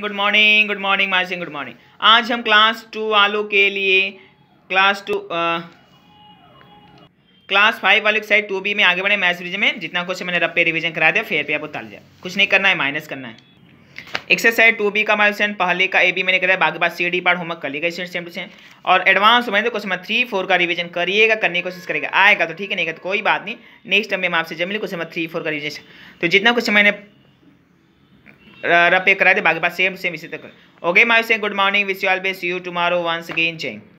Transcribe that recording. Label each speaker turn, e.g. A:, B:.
A: good morning good morning my Singh good morning आज हम class two वालों के लिए क्लास टू क्लास फाइव वाले साइड टू बी में आगे बढ़े मैथ रीजन में जितना क्वेश्चन मैंने रब पे रिवीजन करा दिया फेयर पे आप उतार लिया कुछ नहीं करना है माइनस करना है एक्सरसाइज टू बी का हमारा क्वेश्चन पहले का ए बी मैंने कराया बाकी बात सी डी पार्ट होमवर्क कर लिया इसी सेम टू और एडवांस में क्वेश्चन नंबर थ्री फोर का रिविजन करिएगा करने की कोशिश करेगा आएगा तो ठीक है नहीं तो कोई बात नहीं नेक्स्ट टाइम में आपसे जमीन क्वेश्चन नंबर थ्री फोर का रिविजन तो जितना क्वेश्चन मैंने रब पे करा दे बाकी पास सेम सेम इसी तक ओके माई से good morning wish you all base you tomorrow once again Cheng